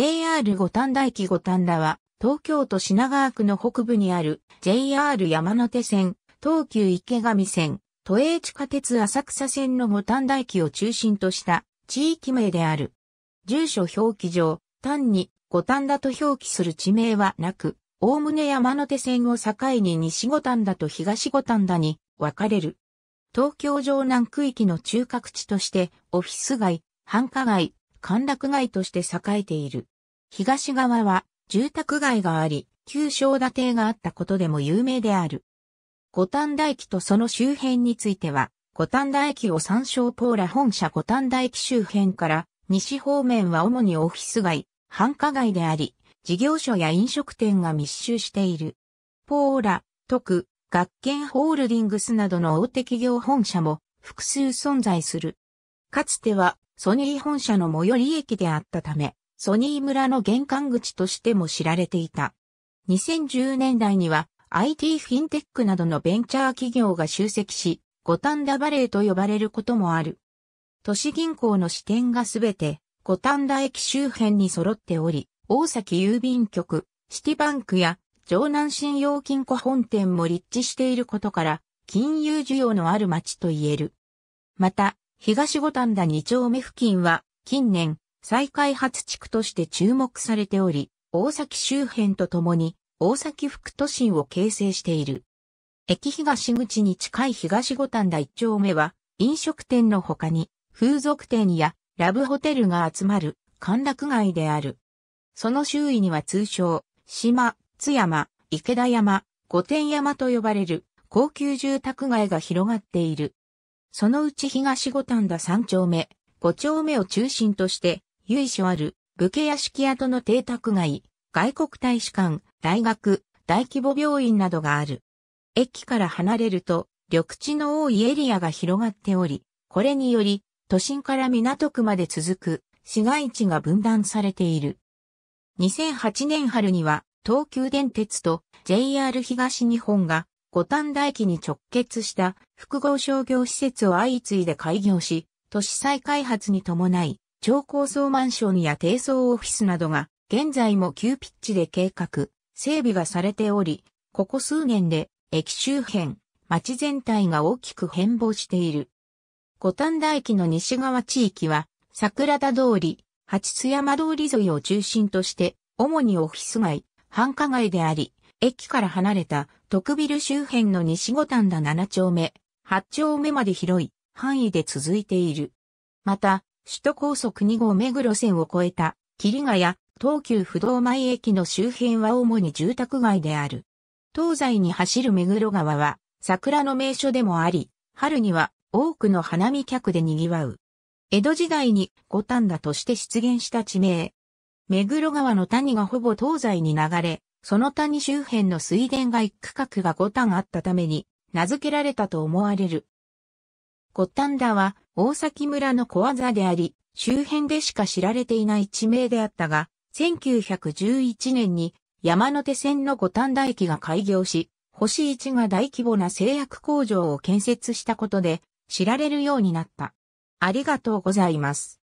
JR 五反田駅五反田は、東京都品川区の北部にある JR 山手線、東急池上線、都営地下鉄浅草線の五反田駅を中心とした地域名である。住所表記上、単に五反田と表記する地名はなく、おおむね山手線を境に西五反田と東五反田に分かれる。東京城南区域の中核地として、オフィス街、繁華街、歓楽街として栄えている。東側は住宅街があり、旧正田邸があったことでも有名である。五反田駅とその周辺については、五反田駅を参照ポーラ本社五反田駅周辺から西方面は主にオフィス街、繁華街であり、事業所や飲食店が密集している。ポーラ、特、学研ホールディングスなどの大手企業本社も複数存在する。かつてはソニー本社の最寄り駅であったため、ソニー村の玄関口としても知られていた。2010年代には IT フィンテックなどのベンチャー企業が集積し、五反田バレーと呼ばれることもある。都市銀行の支店がすべて五反田駅周辺に揃っており、大崎郵便局、シティバンクや城南信用金庫本店も立地していることから、金融需要のある街と言える。また、東五反田二丁目付近は、近年、再開発地区として注目されており、大崎周辺とともに、大崎副都心を形成している。駅東口に近い東五反田一丁目は、飲食店の他に、風俗店やラブホテルが集まる歓楽街である。その周囲には通称、島、津山、池田山、御殿山と呼ばれる高級住宅街が広がっている。そのうち東五反田三丁目、五丁目を中心として、由緒ある、武家屋敷跡の邸宅街、外国大使館、大学、大規模病院などがある。駅から離れると、緑地の多いエリアが広がっており、これにより、都心から港区まで続く市街地が分断されている。2008年春には東急電鉄と JR 東日本が五反田駅に直結した複合商業施設を相次いで開業し、都市再開発に伴い、超高層マンションや低層オフィスなどが、現在も急ピッチで計画、整備がされており、ここ数年で駅周辺、街全体が大きく変貌している。五反田駅の西側地域は、桜田通り、八津山通り沿いを中心として、主にオフィス街、繁華街であり、駅から離れた特ビル周辺の西五反田7丁目、8丁目まで広い範囲で続いている。また、首都高速2号目黒線を越えた、霧ヶ谷、東急不動前駅の周辺は主に住宅街である。東西に走る目黒川は、桜の名所でもあり、春には多くの花見客で賑わう。江戸時代に五反田として出現した地名。目黒川の谷がほぼ東西に流れ、その谷周辺の水田が一区画が五単あったために、名付けられたと思われる。五反田は大崎村の小技であり、周辺でしか知られていない地名であったが、1911年に山手線の五反田駅が開業し、星一が大規模な製薬工場を建設したことで知られるようになった。ありがとうございます。